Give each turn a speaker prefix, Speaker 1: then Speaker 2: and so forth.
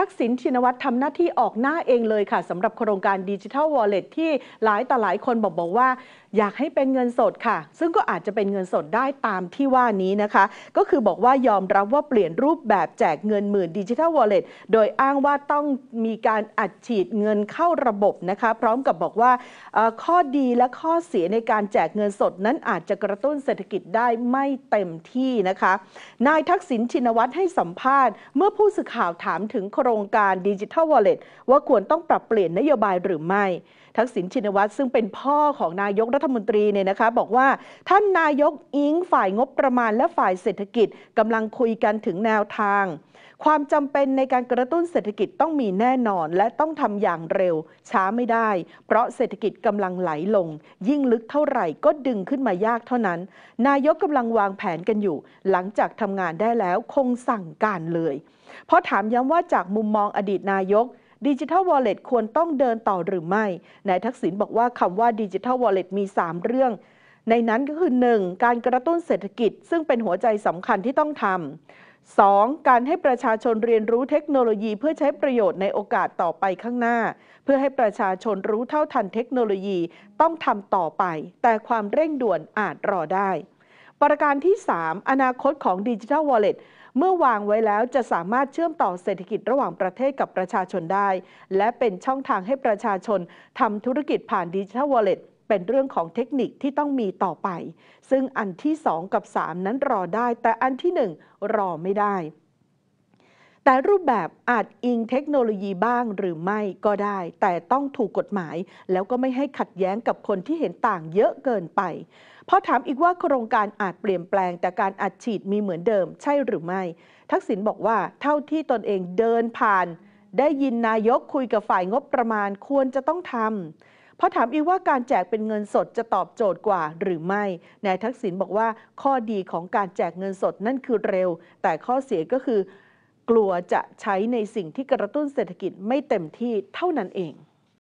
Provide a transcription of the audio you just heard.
Speaker 1: ทักษิณชินวัตรทำหน้าที่ออกหน้าเองเลยค่ะสำหรับโครงการดิจิทัลวอลเล็ตที่หลายต่อหลายคนบอกบอกว่า อยากให้เป็นเงินสดค่ะ ซึ่งก็อาจจะเป็นเงินสดได้ตามที่ว่านี้นะคะ ก็คือบอกว่ายอมรับว่าเปลี่ยนรูปแบบแจกเงินหมื่นดิจิทัลวอลเล็ตโดยอ้างว่าต้องมีการอัดฉีดเงินเข้าระบบนะคะพร้อมกับบอกว่าข้อดีและข้อเสียในการแจกเงินสดนั้นอาจจะกระตุ้นเศรษฐกิจได้ไม่เต็มที่นะคะ นายทักษิณชินวัตรให้สัมภาษณ์ เมื่อผู้สื่อข่าวถามถึงโครรงการดิจิทัลวอลเล็ตว่าควรต้องปรับเปลี่ยน นโยบายหรือไม่ ทักษิณชินวัตรซึ่งเป็นพ่อของนายกรัฐมนตรีเนี่ยนะคะ บอกว่า ท่านนายกอิงฝ่ายงบประมาณและฝ่ายเศรษฐกิจกำลังคุยกันถึงแนวทาง ความจำเป็นในการกระตุ้นเศรษฐกิจต้องมีแน่นอนและต้องทำอย่างเร็ว ช้าไม่ได้ เพราะเศรษฐกิจกำลังไหลลง ยิ่งลึกเท่าไหร่ก็ดึงขึ้นมายากเท่านั้น นายกกำลังวางแผนกันอยู่ หลังจากทำงานได้แล้วคงสั่งการเลยเพราะถามย้ำว่าจากมุมมองอดีตนายกดิจิทัลวอลเล็ตควรต้องเดินต่อหรือไม่นายทักษิณบอกว่าคำว่าดิจิทัลวอลเล็ตมี 3 เรื่อง ในนั้นก็คือ 1. การกระตุ้นเศรษฐกิจซึ่งเป็นหัวใจสำคัญที่ต้องทำ 2. การให้ประชาชนเรียนรู้เทคโนโลยีเพื่อใช้ประโยชน์ในโอกาสต่อไปข้างหน้า เพื่อให้ประชาชนรู้เท่าทันเทคโนโลยีต้องทำต่อไป แต่ความเร่งด่วนอาจรอได้ประการที่ 3 อนาคตของดิจิทัลวอลเล็ตเมื่อวางไว้แล้วจะสามารถเชื่อมต่อเศรษฐกิจระหว่างประเทศกับประชาชนได้ และเป็นช่องทางให้ประชาชนทำธุรกิจผ่านดิจิทัลวอลเล็ตเป็นเรื่องของเทคนิคที่ต้องมีต่อไป ซึ่งอันที่ 2 กับ 3 นั้นรอได้ แต่อันที่ 1 รอไม่ได้แต่รูปแบบอาจอิงเทคโนโลยีบ้างหรือไม่ก็ได้ แต่ต้องถูกกฎหมายแล้วก็ไม่ให้ขัดแย้งกับคนที่เห็นต่างเยอะเกินไปพอถามอีกว่าโครงการอาจเปลี่ยนแปลง แต่การอัดฉีดมีเหมือนเดิมใช่หรือไม่ ทักษิณบอกว่าเท่าที่ตนเองเดินผ่าน ได้ยินนายกคุยกับฝ่ายงบประมาณควรจะต้องทำพอถามอีกว่าการแจกเป็นเงินสดจะตอบโจทย์กว่าหรือไม่นายทักษิณบอกว่าข้อดีของการแจกเงินสดนั่นคือเร็ว แต่ข้อเสียก็คือกลัวจะใช้ในสิ่งที่กระตุ้นเศรษฐกิจไม่เต็มที่เท่านั้นเอง